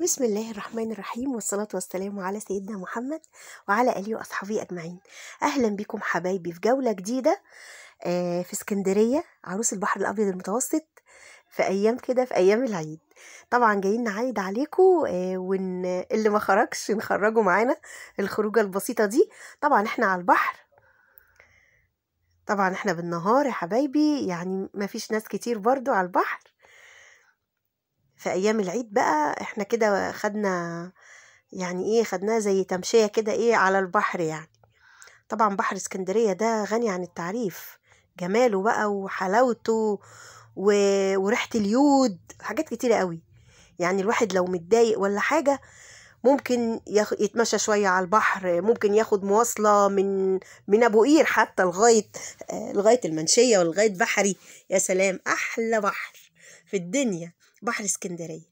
بسم الله الرحمن الرحيم والصلاة والسلام على سيدنا محمد وعلى آله وأصحابه أجمعين أهلا بكم حبايبي في جولة جديدة آه، في اسكندرية عروس البحر الأبيض المتوسط في أيام كده في أيام العيد طبعا جايين نعيد عليكم آه، وإن اللي ما خرجش نخرجه معانا الخروجة البسيطة دي طبعا احنا على البحر طبعا احنا بالنهار يا حبايبي يعني مفيش ناس كتير برضو على البحر في ايام العيد بقى احنا كده خدنا يعني ايه خدناه زي تمشية كده ايه على البحر يعني طبعا بحر اسكندرية ده غني عن التعريف جماله بقى وحلاوته و... وريحة اليود حاجات كتيرة قوي يعني الواحد لو متضايق ولا حاجة ممكن يخ... يتمشى شوية على البحر ممكن ياخد مواصلة من من أبو قير حتى لغاية آه، لغاية المنشية ولغاية بحري يا سلام أحلى بحر في الدنيا بحر اسكندرية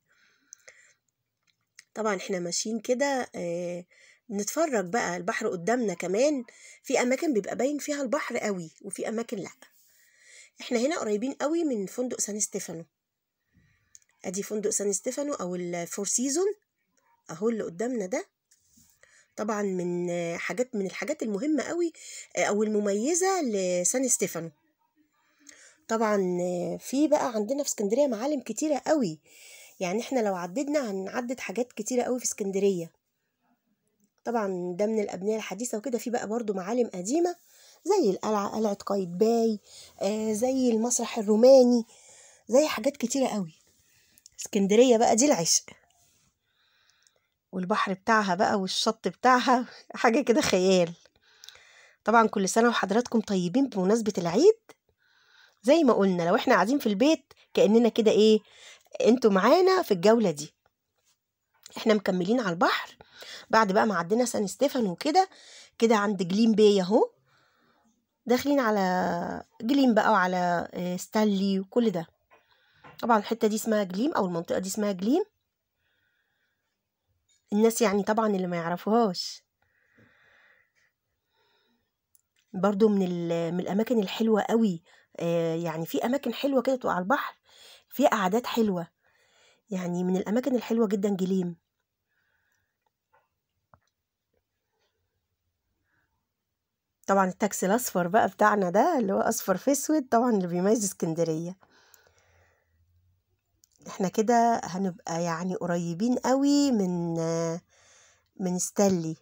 طبعا احنا ماشيين كده آه نتفرج بقى البحر قدامنا كمان في اماكن بيبقى باين فيها البحر قوي وفي اماكن لا احنا هنا قريبين قوي من فندق سان ستيفانو ادي فندق سان ستيفانو او الفور سيزون اهو اللي قدامنا ده طبعا من حاجات من الحاجات المهمه قوي آه، او المميزه لسان ستيفانو طبعا في بقى عندنا في اسكندريه معالم كتيره قوي يعني احنا لو عددنا هنعدد حاجات كتيره قوي في اسكندريه طبعا ده من الابنيه الحديثه وكده في بقى برضو معالم قديمه زي القلعه قلعه قايتباي آه زي المسرح الروماني زي حاجات كتيره قوي اسكندريه بقى دي العشق والبحر بتاعها بقى والشط بتاعها حاجه كده خيال طبعا كل سنه وحضراتكم طيبين بمناسبه العيد زي ما قلنا لو احنا قاعدين في البيت كأننا كده ايه انتوا معانا في الجولة دي احنا مكملين على البحر بعد بقى ما عدينا سان ستيفن وكده كده عند جليم باي اهو داخلين على جليم بقى وعلى آه، ستانلي وكل ده طبعا الحتة دي اسمها جليم او المنطقة دي اسمها جليم الناس يعني طبعا اللي ما يعرفوهاش برضو من, من الاماكن الحلوة قوي يعني في اماكن حلوه كده تبقى على البحر في قعدات حلوه يعني من الاماكن الحلوه جدا جليم طبعا التاكسي الاصفر بقى بتاعنا ده اللي هو اصفر في اسود طبعا اللي بيميز اسكندريه احنا كده هنبقى يعني قريبين قوي من من ستانلي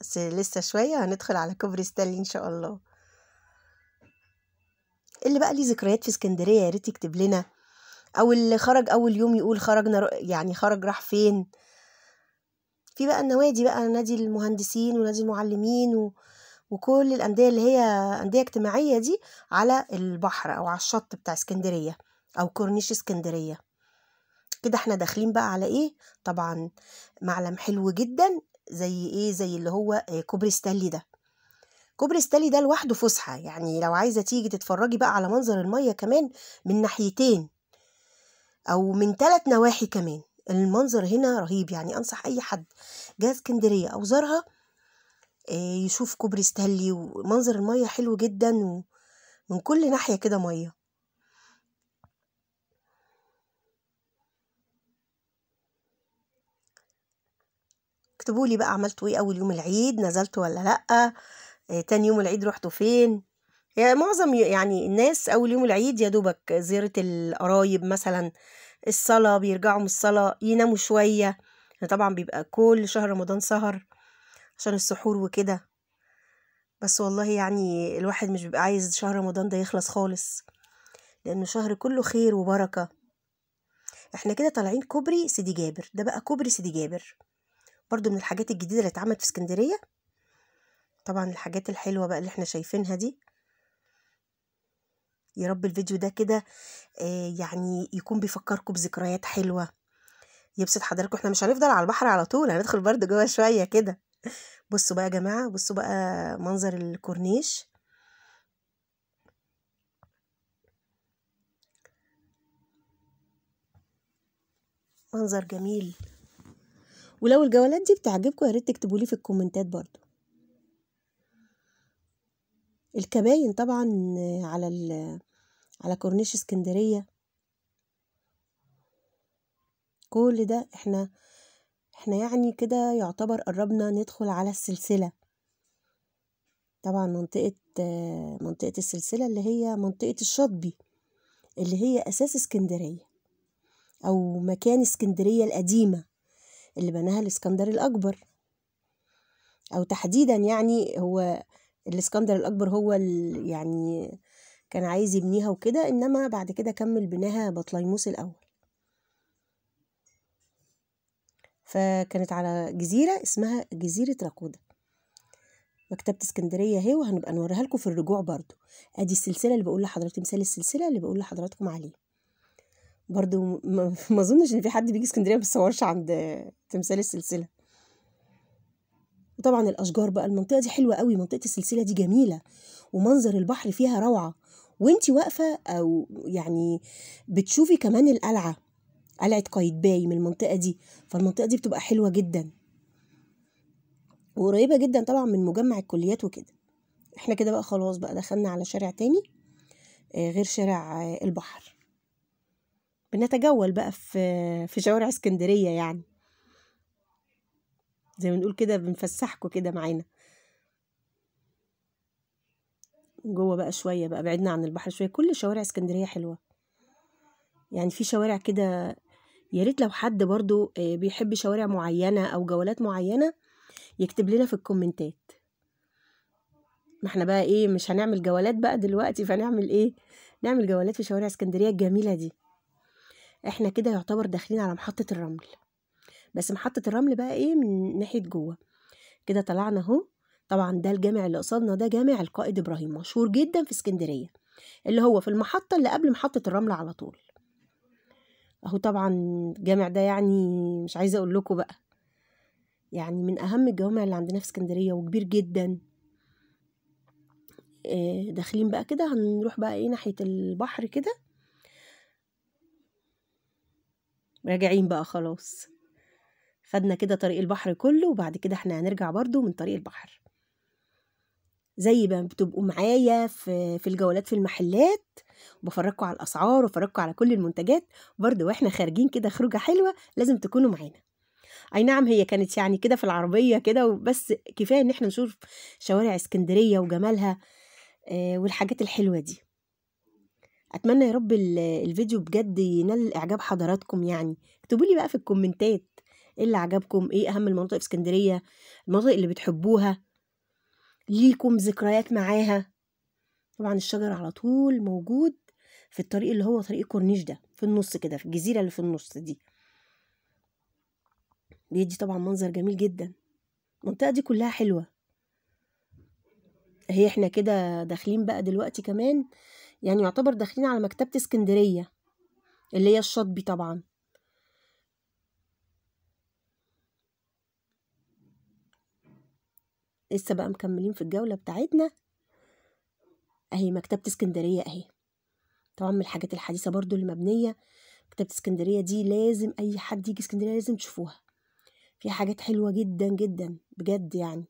بس لسه شويه هندخل على كوبري ستانلي ان شاء الله اللي بقى ليه ذكريات في اسكندريه يا ريت يكتب لنا او اللي خرج اول يوم يقول خرجنا يعني خرج راح فين في بقى النوادي بقى نادي المهندسين ونادي المعلمين و... وكل الانديه اللي هي انديه اجتماعيه دي على البحر او على الشط بتاع اسكندريه او كورنيش اسكندريه كده احنا داخلين بقى على ايه طبعا معلم حلو جدا زي ايه زي اللي هو آه، كوبري ستانلي ده كوبري ستالي ده لوحده فسحه يعني لو عايزه تيجي تتفرجي بقى على منظر الميه كمان من ناحيتين او من ثلاث نواحي كمان المنظر هنا رهيب يعني انصح اي حد جه اسكندريه او زارها آه، يشوف كوبري ستالي ومنظر الميه حلو جدا ومن كل ناحيه كده ميه اكتبوا لي بقى عملتوا ايه اول يوم العيد نزلتوا ولا لا آه، تاني يوم العيد رحتوا فين يعني معظم يعني الناس اول يوم العيد يا دوبك زيارة القرايب مثلا الصلاة بيرجعوا من الصلاة يناموا شوية طبعا بيبقى كل شهر رمضان سهر عشان السحور وكده بس والله يعني الواحد مش بيبقى عايز شهر رمضان ده يخلص خالص لأنه شهر كله خير وبركة احنا كده طالعين كوبري سيدي جابر ده بقى كوبري سيدي جابر برضو من الحاجات الجديدة اللي اتعملت في اسكندرية طبعا الحاجات الحلوة بقى اللي احنا شايفينها دي يا رب الفيديو ده كده آه، يعني يكون بيفكركم بذكريات حلوة يبسط حضراتكم احنا مش هنفضل على البحر على طول هندخل برضه جوه شوية كده بصوا بقى يا جماعة بصوا بقى منظر الكورنيش منظر جميل ولو الجولات دي بتعجبكم يا ريت تكتبوا لي في الكومنتات برضو الكباين طبعا على على كورنيش اسكندرية كل ده احنا احنا يعني كده يعتبر قربنا ندخل على السلسلة طبعا منطقة منطقة السلسلة اللي هي منطقة الشطبي اللي هي أساس اسكندرية أو مكان اسكندرية القديمة اللي بناها الإسكندر الأكبر أو تحديدا يعني هو الاسكندر الاكبر هو يعني كان عايز يبنيها وكده انما بعد كده كمل بناها بطليموس الاول فكانت على جزيره اسمها جزيره راكودا مكتبة اسكندرية اهي وهنبقى نوريها لكم في الرجوع برضو ادي السلسلة اللي بقول لحضراتكم مثال السلسلة اللي بقول لحضراتكم عليه برضو ما اظنش ان في حد بيجي اسكندرية ما عند تمثال السلسلة وطبعا الأشجار بقى المنطقة دي حلوة قوي منطقة السلسلة دي جميلة ومنظر البحر فيها روعة وانت واقفة أو يعني بتشوفي كمان القلعة قلعة قايتباي من المنطقة دي فالمنطقة دي بتبقى حلوة جدا وقريبة جدا طبعا من مجمع الكليات وكده احنا كده بقى خلاص بقى دخلنا على شارع تاني آه، غير شارع آه، البحر بنتجول بقى في في شوارع اسكندرية يعني زي ما بنقول كده بنفسحكوا كده معانا جوه بقى شوية بقى بعدنا عن البحر شوية كل شوارع اسكندرية حلوة يعني في شوارع كده يا ريت لو حد برضو آه، بيحب شوارع معينة أو جولات معينة يكتب لنا في الكومنتات ما احنا بقى ايه مش هنعمل جولات بقى دلوقتي فنعمل ايه نعمل جولات في شوارع اسكندرية الجميلة دي احنا كده يعتبر داخلين على محطة الرمل بس محطة الرمل بقى ايه من ناحية جوه كده طلعنا اهو طبعا ده الجامع اللي قصادنا ده جامع القائد ابراهيم مشهور جدا في اسكندريه اللي هو في المحطه اللي قبل محطه الرمل على طول اهو طبعا الجامع ده يعني مش عايزه اقول لكم بقى يعني من اهم الجوامع اللي عندنا في اسكندريه وكبير جدا آه، داخلين بقى كده هنروح بقى ايه ناحيه البحر كده راجعين بقى خلاص خدنا كده طريق البحر كله وبعد كده احنا هنرجع برضو من طريق البحر زي ما بتبقوا معايا في في الجولات في المحلات وبفرجكم على الاسعار وبفرجكم على كل المنتجات برضو واحنا خارجين كده خروجه حلوه لازم تكونوا معانا اي نعم هي كانت يعني كده في العربيه كده وبس كفايه ان احنا نشوف شوارع اسكندريه وجمالها آه، والحاجات الحلوه دي اتمنى يا رب الفيديو بجد ينال اعجاب حضراتكم يعني اكتبوا لي بقى في الكومنتات ايه اللي عجبكم ايه اهم المناطق في اسكندريه المناطق اللي بتحبوها ليكم ذكريات معاها طبعا الشجر على طول موجود في الطريق اللي هو طريق الكورنيش ده في النص كده في الجزيره اللي في النص دي بيدي طبعا منظر جميل جدا المنطقه دي كلها حلوه هي احنا كده داخلين بقى دلوقتي كمان يعني يعتبر داخلين على مكتبه اسكندريه اللي هي الشاطبي طبعا لسه بقى مكملين في الجولة بتاعتنا اهي مكتبة اسكندرية اهي طبعا من الحاجات الحديثة برضو المبنية مكتبة اسكندرية دي لازم اي حد يجي اسكندرية لازم تشوفوها فيها حاجات حلوة جدا جدا بجد يعني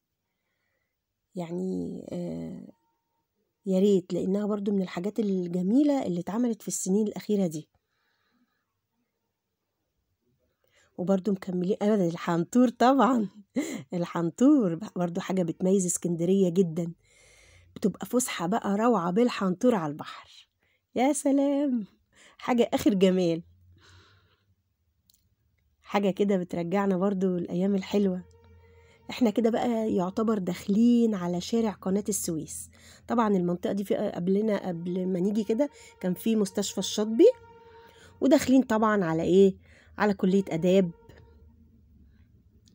يعني آه يا ريت لانها برضو من الحاجات الجميلة اللي اتعملت في السنين الاخيرة دي وبرده مكملين ابدا الحنطور طبعا الحنطور برده حاجه بتميز اسكندريه جدا بتبقى فسحه بقى روعه بالحنطور على البحر يا سلام حاجه اخر جمال حاجه كده بترجعنا برده الايام الحلوه احنا كده بقى يعتبر داخلين على شارع قناة السويس طبعا المنطقة دي في قبلنا قبل ما نيجي كده كان في مستشفى الشاطبي وداخلين طبعا على ايه على كلية آداب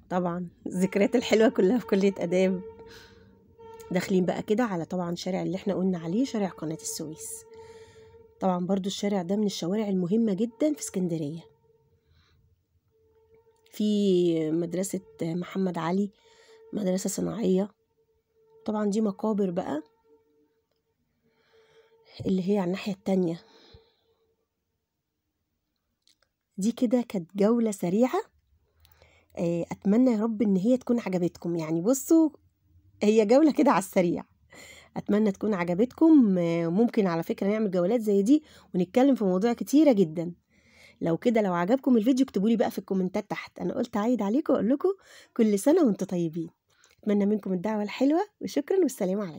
طبعا الذكريات الحلوة كلها في كلية آداب داخلين بقى كده على طبعا شارع اللي احنا قلنا عليه شارع قناة السويس طبعا برضو الشارع ده من الشوارع المهمة جدا في اسكندرية في مدرسة محمد علي مدرسة صناعية طبعا دي مقابر بقى اللي هي على الناحية التانية دي كده كانت جولة سريعة آه، أتمنى يا رب إن هي تكون عجبتكم يعني بصوا هي جولة كده على السريع أتمنى تكون عجبتكم آه، ممكن على فكرة نعمل جولات زي دي ونتكلم في مواضيع كتيرة جدا لو كده لو عجبكم الفيديو اكتبوا لي بقى في الكومنتات تحت أنا قلت عايد عليكم وأقول لكم كل سنة وأنتم طيبين أتمنى منكم الدعوة الحلوة وشكرا والسلام عليكم